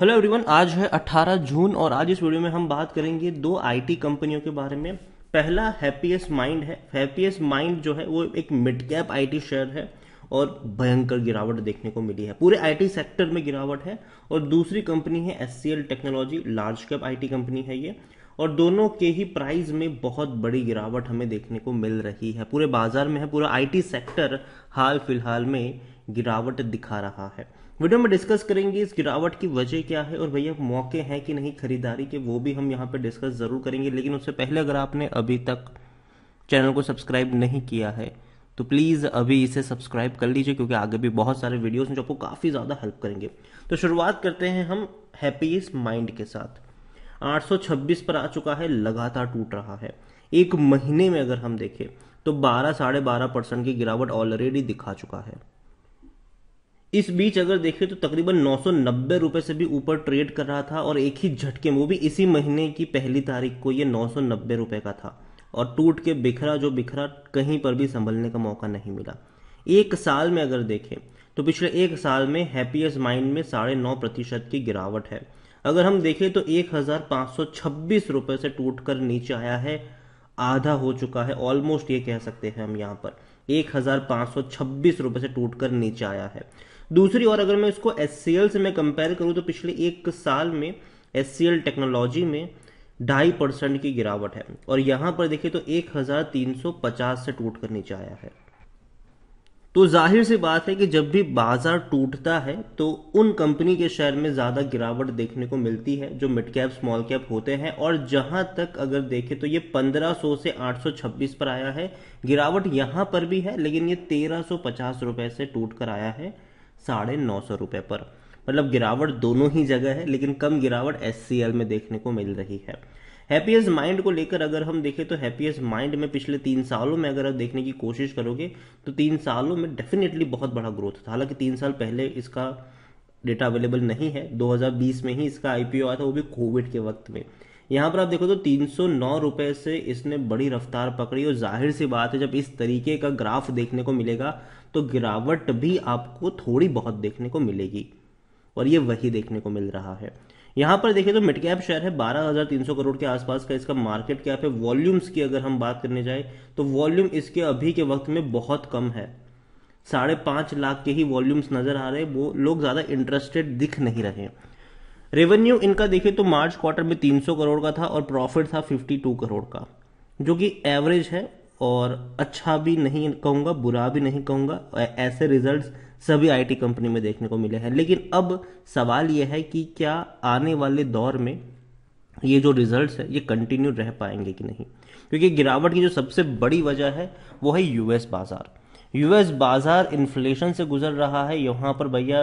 hello everyone आज है 18 जून और आज इस वीडियो में हम बात करेंगे दो आईटी कंपनियों के बारे में पहला हैप्पीएस्ट माइंड है हैप्पीएस्ट माइंड जो है वो एक मिड कैप आईटी शेयर है और भयंकर गिरावट देखने को मिली है पूरे आईटी सेक्टर में गिरावट है और दूसरी कंपनी है S technology large cap IT कंपनी है ये और दोनों के ही प्राइस में बहुत बड़ी गिरावट हमें देखने को मिल रही है पूरे बाजार में है पूरा आईटी सेक्टर हाल फिलहाल में गिरावट दिखा रहा है वीडियो में डिस्कस करेंगे इस गिरावट की वजह क्या है और भैया मौके हैं कि नहीं खरीदारी के वो भी हम यहाँ पे डिस्कस ज़रूर करेंगे लेकिन उससे पहले अगर आपने अभी तक चैनल को सब्सक्राइब नहीं किया है तो प्लीज़ अभी इसे सब्सक्राइब कर लीजिए क्योंकि आगे भी बहुत सारे वीडियोस हैं जो आपको काफ़ी ज़्यादा हेल्प करेंगे तो शुरुआत करते हैं हम हैप्पी माइंड के साथ 826 पर आ चुका है लगातार टूट रहा है एक महीने में अगर हम देखें तो बारह साढ़े बारह परसेंट की गिरावट ऑलरेडी दिखा चुका है इस बीच अगर देखें तो तकरीबन नौ रुपए से भी ऊपर ट्रेड कर रहा था और एक ही झटके में वो भी इसी महीने की पहली तारीख को ये नौ रुपए का था और टूट के बिखरा जो बिखरा कहीं पर भी संभलने का मौका नहीं मिला एक साल में अगर देखें तो पिछले एक साल में हैप्पीएस्ट माइंड में साढ़े नौ प्रतिशत की गिरावट है अगर हम देखें तो एक हजार पांच सौ छब्बीस रुपए से टूट कर नीचे आया है आधा हो चुका है ऑलमोस्ट ये कह सकते हैं हम यहाँ पर एक हजार पांच सौ छब्बीस रुपये से टूट कर नीचे आया है दूसरी ओर अगर मैं इसको एस से मैं कंपेयर करूँ तो पिछले एक साल में एस टेक्नोलॉजी में ढाई परसेंट की गिरावट है और यहां पर देखिए तो 1350 से टूट कर नीचे आया है तो जाहिर सी बात है कि जब भी बाजार टूटता है तो उन कंपनी के शेयर में ज़्यादा गिरावट देखने को मिलती है जो मिड कैप स्मॉल कैप होते हैं और जहां तक अगर देखें तो ये 1500 से 826 पर आया है गिरावट यहां पर भी है लेकिन ये 1350 रुपए से टूट कर आया है साढ़े नौ सौ रुपये पर मतलब गिरावट दोनों ही जगह है लेकिन कम गिरावट एस में देखने को मिल रही है हैप्पीएस्ट माइंड को लेकर अगर हम देखें तो हैप्पीएस्ट माइंड में पिछले तीन सालों में अगर आप देखने की कोशिश करोगे तो तीन सालों में डेफिनेटली बहुत बड़ा ग्रोथ था हालांकि तीन साल पहले इसका डेटा अवेलेबल नहीं है 2020 में ही इसका आईपीओ आया था वो भी कोविड के वक्त में यहाँ पर आप देखो तो तीन रुपए से इसने बड़ी रफ्तार पकड़ी और जाहिर सी बात है जब इस तरीके का ग्राफ देखने को मिलेगा तो गिरावट भी आपको थोड़ी बहुत देखने को मिलेगी और ये वही देखने को मिल रहा है यहां पर देखिए तो मिड कैप शेयर है 12,300 करोड़ के आसपास का इसका मार्केट कैप है वॉल्यूम्स की अगर हम बात करने जाए तो वॉल्यूम इसके अभी के वक्त में बहुत कम है साढ़े पांच लाख के ही वॉल्यूम्स नज़र आ रहे वो लोग ज़्यादा इंटरेस्टेड दिख नहीं रहे रेवेन्यू इनका देखिए तो मार्च क्वार्टर में 300 करोड़ का था और प्रॉफिट था 52 करोड़ का जो कि एवरेज है और अच्छा भी नहीं कहूँगा बुरा भी नहीं कहूँगा ऐसे रिजल्ट्स सभी आईटी कंपनी में देखने को मिले हैं लेकिन अब सवाल यह है कि क्या आने वाले दौर में ये जो रिजल्ट्स है ये कंटिन्यू रह पाएंगे कि नहीं क्योंकि गिरावट की जो सबसे बड़ी वजह है वो है यूएस बाज़ार यूएस बाज़ार इन्फ्लेशन से गुजर रहा है यहाँ पर भैया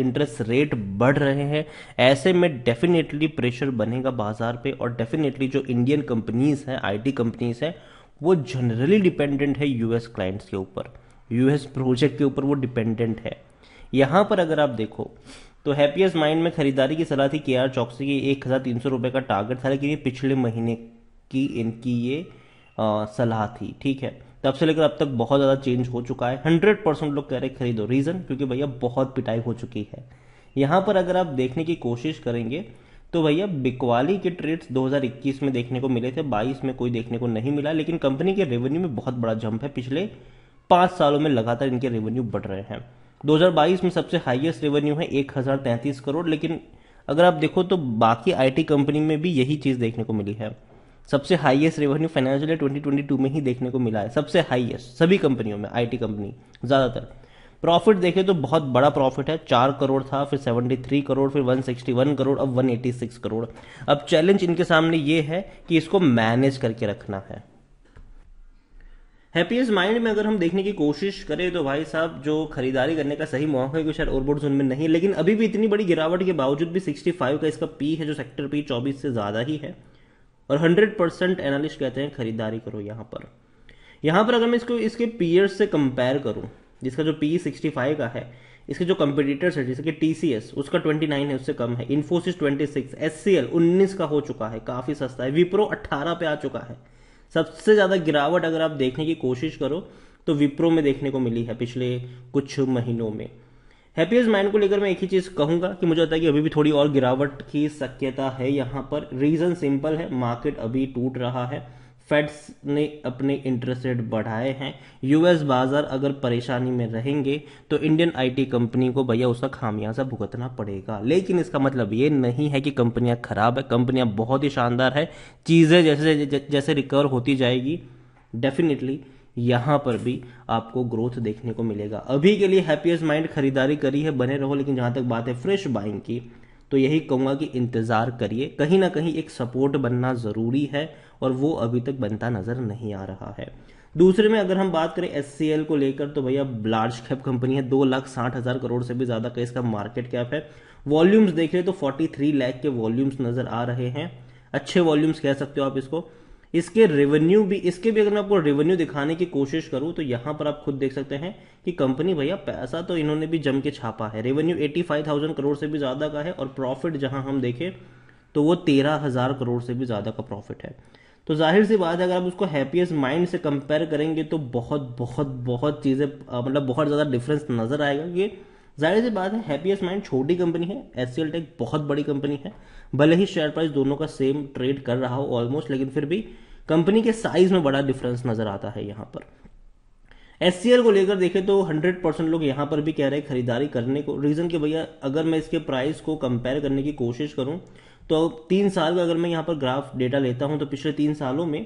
इंटरेस्ट रेट बढ़ रहे हैं ऐसे में डेफिनेटली प्रेशर बनेगा बाज़ार पे और डेफिनेटली जो इंडियन कंपनीज़ हैं आईटी कंपनीज़ हैं वो जनरली डिपेंडेंट है यूएस क्लाइंट्स के ऊपर यूएस प्रोजेक्ट के ऊपर वो डिपेंडेंट है यहाँ पर अगर आप देखो तो हैप्पीएस्ट माइंड में खरीदारी की सलाह थी के आर चौकसी की एक हज़ार तीन सौ रुपये का टारगेट था लेकिन ये पिछले महीने की इनकी ये सलाह थी ठीक है तब से लेकर अब तक बहुत ज़्यादा चेंज हो चुका है हंड्रेड परसेंट लोग कह रहे खरीदो रीज़न क्योंकि भैया बहुत पिटाई हो चुकी है यहाँ पर अगर आप देखने की कोशिश करेंगे तो भैया बिकवाली के ट्रेड्स 2021 में देखने को मिले थे 22 में कोई देखने को नहीं मिला लेकिन कंपनी के रेवेन्यू में बहुत बड़ा जंप है पिछले पाँच सालों में लगातार इनके रेवेन्यू बढ़ रहे हैं 2022 में सबसे हाईएस्ट रेवेन्यू है एक करोड़ लेकिन अगर आप देखो तो बाकी आईटी कंपनी में भी यही चीज़ देखने को मिली है सबसे highest revenue financial twenty twenty में ही देखने को मिला है सबसे हाईएस्ट सभी कंपनियों में आई कंपनी ज़्यादातर प्रॉफिट देखें तो बहुत बड़ा प्रॉफिट है चार करोड़ था फिर सेवेंटी थ्री करोड़ फिर वन सिक्सटी वन करोड़ अब वन एटी सिक्स करोड़ अब चैलेंज इनके सामने ये है कि इसको मैनेज करके रखना है हैप्पीएस्ट माइंड में अगर हम देखने की कोशिश करें तो भाई साहब जो खरीदारी करने का सही मौका है शायद ओरबोर्ड जोन में नहीं लेकिन अभी भी इतनी बड़ी गिरावट के बावजूद भी 65 का इसका पी है जो सेक्टर पी 24 से ज़्यादा ही है और 100 परसेंट एनालिस्ट कहते हैं खरीदारी करो यहां पर यहां पर अगर मैं इसको इसके पीयर्स से कंपेयर करूं जिसका जो पी सिक्सटी फाइव का है इसके जो कंपिटिटर्स है जैसे कि टी उसका नाइन है उससे कम है Infosys twenty six S C उन्नीस का हो चुका है काफ़ी सस्ता है विप्रो अट्ठारह पे आ चुका है सबसे ज़्यादा गिरावट अगर आप देखने की कोशिश करो तो विप्रो में देखने को मिली है पिछले कुछ महीनों में हैप्पीएस्ट माइंड को लेकर मैं एक ही चीज़ कहूंगा कि मुझे लगता है कि अभी भी थोड़ी और गिरावट की शक्यता है यहाँ पर रीज़न सिंपल है मार्केट अभी टूट रहा है फेड्स ने अपने इंटरेस्ट रेट बढ़ाए हैं यूएस बाजार अगर परेशानी में रहेंगे तो इंडियन आईटी कंपनी को भैया उसका खामियाजा भुगतना पड़ेगा लेकिन इसका मतलब ये नहीं है कि कंपनियां खराब है कंपनियां बहुत ही शानदार है चीज़ें जैसे जैसे रिकवर होती जाएगी डेफिनेटली यहाँ पर भी आपको ग्रोथ देखने को मिलेगा अभी के लिए हैप्पीएस्ट माइंड खरीदारी करी है बने रहो लेकिन जहाँ तक बात है फ्रेश बाइंग की तो यही कहूंगा कि इंतज़ार करिए कहीं ना कहीं एक सपोर्ट बनना ज़रूरी है और वो अभी तक बनता नज़र नहीं आ रहा है दूसरे में अगर हम बात करें एस को लेकर तो भैया लार्ज कैप कंपनी है दो लाख साठ हज़ार करोड़ से भी ज़्यादा का इसका मार्केट कैप है वॉल्यूम्स देख रहे तो 43 लाख के वॉल्यूम्स नज़र आ रहे हैं अच्छे वॉल्यूम्स कह सकते हो आप इसको इसके रेवेन्यू भी इसके भी अगर मैं आपको रेवेन्यू दिखाने की कोशिश करूं तो यहां पर आप खुद देख सकते हैं कि कंपनी भैया पैसा तो इन्होंने भी जम के छापा है revenue eighty five thousand crore से भी ज़्यादा का है और प्रॉफिट जहां हम देखें तो वो तेरह हज़ार करोड़ से भी ज़्यादा का प्रॉफिट है तो जाहिर सी बात है अगर आप उसको हैप्पीएस्ट माइंड से कंपेयर करेंगे तो बहुत बहुत बहुत चीज़ें मतलब बहुत ज़्यादा डिफरेंस नज़र आएगा कि जाहिर सी बात है हैप्पीएस्ट माइंड छोटी कंपनी है एस टेक बहुत बड़ी कंपनी है भले ही शेयर प्राइस दोनों का सेम ट्रेड कर रहा हो ऑलमोस्ट लेकिन फिर भी कंपनी के साइज में बड़ा डिफरेंस नजर आता है यहाँ पर एस को लेकर देखें तो 100 परसेंट लोग यहां पर भी कह रहे हैं खरीदारी करने को रीज़न के भैया अगर मैं इसके प्राइस को कंपेयर करने की कोशिश करूँ तो तीन साल का अगर मैं यहाँ पर ग्राफ डेटा लेता हूँ तो पिछले तीन सालों में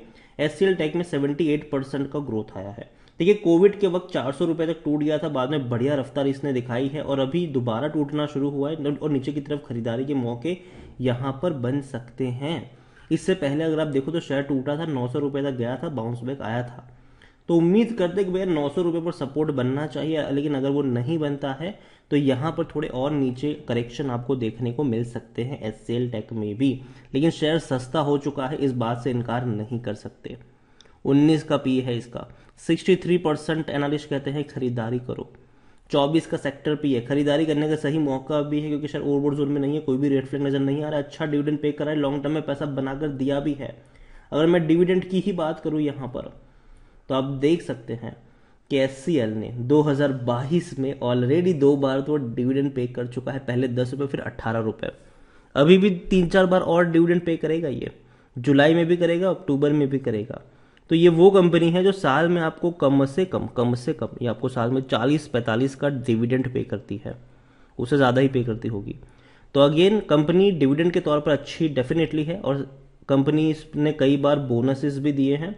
एस टेक में 78 परसेंट का ग्रोथ आया है देखिए कोविड के वक्त चार सौ रुपये तक टूट गया था बाद में बढ़िया रफ्तार इसने दिखाई है और अभी दोबारा टूटना शुरू हुआ है और नीचे की तरफ खरीदारी के मौके यहाँ पर बन सकते हैं इससे पहले अगर आप देखो तो शेयर टूटा था नौ सौ रुपये तक गया था बाउंस बैक आया था तो उम्मीद करते कि भैया नौ सौ रुपये पर सपोर्ट बनना चाहिए लेकिन अगर वो नहीं बनता है तो यहाँ पर थोड़े और नीचे करेक्शन आपको देखने को मिल सकते हैं एस टेक में भी लेकिन शेयर सस्ता हो चुका है इस बात से इनकार नहीं कर सकते 19 का पी है इसका 63 परसेंट एनालिस्ट कहते हैं खरीदारी करो 24 का सेक्टर पी है खरीदारी करने का सही मौका भी है क्योंकि सर ओवरबोर्ड जोन में नहीं है कोई भी रेड फ्लैग नजर नहीं आ रहा अच्छा है अच्छा डिविडेंड पे करा है लॉन्ग टर्म में पैसा बनाकर दिया भी है अगर मैं डिविडेंड की ही बात करूँ यहाँ पर तो आप देख सकते हैं कि एस ने 2022 में ऑलरेडी दो बार तो डिविडेंड पे कर चुका है पहले दस रुपये फिर अट्ठारह रुपए अभी भी तीन चार बार और डिविडेंड पे करेगा ये जुलाई में भी करेगा अक्टूबर में भी करेगा तो ये वो कंपनी है जो साल में आपको कम से कम कम से कम ये आपको साल में चालीस पैंतालीस का डिविडेंड पे करती है उससे ज़्यादा ही पे करती होगी तो अगेन कंपनी डिविडेंड के तौर पर अच्छी डेफिनेटली है और कंपनी ने कई बार बोनसेस भी दिए हैं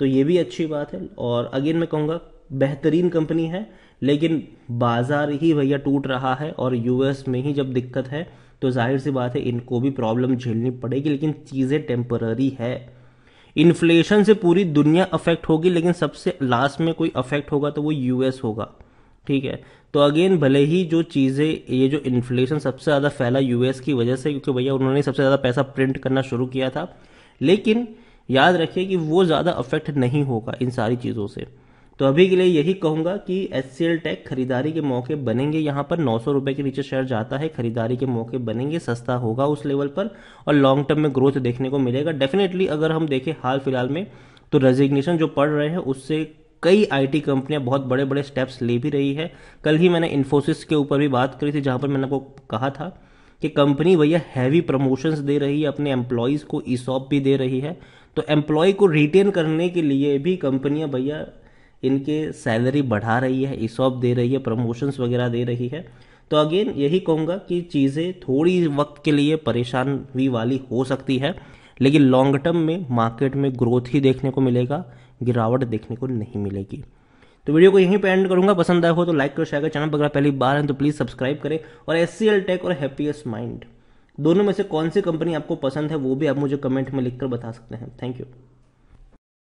तो ये भी अच्छी बात है और अगेन मैं कहूँगा बेहतरीन कंपनी है लेकिन बाज़ार ही भैया टूट रहा है और यूएस में ही जब दिक्कत है तो जाहिर सी बात है इनको भी प्रॉब्लम झेलनी पड़ेगी लेकिन चीज़ें टेम्पररी है इन्फ्लेशन से पूरी दुनिया अफेक्ट होगी लेकिन सबसे लास्ट में कोई अफेक्ट होगा तो वो यूएस होगा ठीक है तो अगेन भले ही जो चीज़ें ये जो इन्फ्लेशन सबसे ज़्यादा फैला यूएस की वजह से क्योंकि भैया उन्होंने सबसे ज़्यादा पैसा प्रिंट करना शुरू किया था लेकिन याद रखिए कि वो ज़्यादा अफेक्ट नहीं होगा इन सारी चीज़ों से तो अभी के लिए यही कहूंगा कि एस सी एल टेक खरीदारी के मौके बनेंगे यहाँ पर नौ सौ के नीचे शेयर जाता है खरीदारी के मौके बनेंगे सस्ता होगा उस लेवल पर और लॉन्ग टर्म में ग्रोथ देखने को मिलेगा डेफिनेटली अगर हम देखें हाल फिलहाल में तो रेजिग्नेशन जो पड़ रहे हैं उससे कई आईटी कंपनियां बहुत बड़े बड़े स्टेप्स ले भी रही है कल ही मैंने इन्फोसिस के ऊपर भी बात करी थी जहाँ पर मैंने आपको कहा था कि कंपनी भैया हैवी प्रमोशंस दे रही है अपने एम्प्लॉयज़ को ईसॉप भी दे रही है तो एम्प्लॉय को रिटेन करने के लिए भी कंपनियां भैया इनके सैलरी बढ़ा रही है ईसॉप दे रही है प्रमोशंस वगैरह दे रही है तो अगेन यही कहूँगा कि चीज़ें थोड़ी वक्त के लिए परेशान भी वाली हो सकती है लेकिन लॉन्ग टर्म में मार्केट में ग्रोथ ही देखने को मिलेगा गिरावट देखने को नहीं मिलेगी तो वीडियो को यहीं पे एंड करूंगा पसंद आया हो तो लाइक करो शेयर करो चैनल पर अगर पहली बार है तो प्लीज़ सब्सक्राइब करें और एस सी एल टेक और हैप्पीएस्ट माइंड दोनों में से कौन सी कंपनी आपको पसंद है वो भी आप मुझे कमेंट में लिखकर बता सकते हैं थैंक यू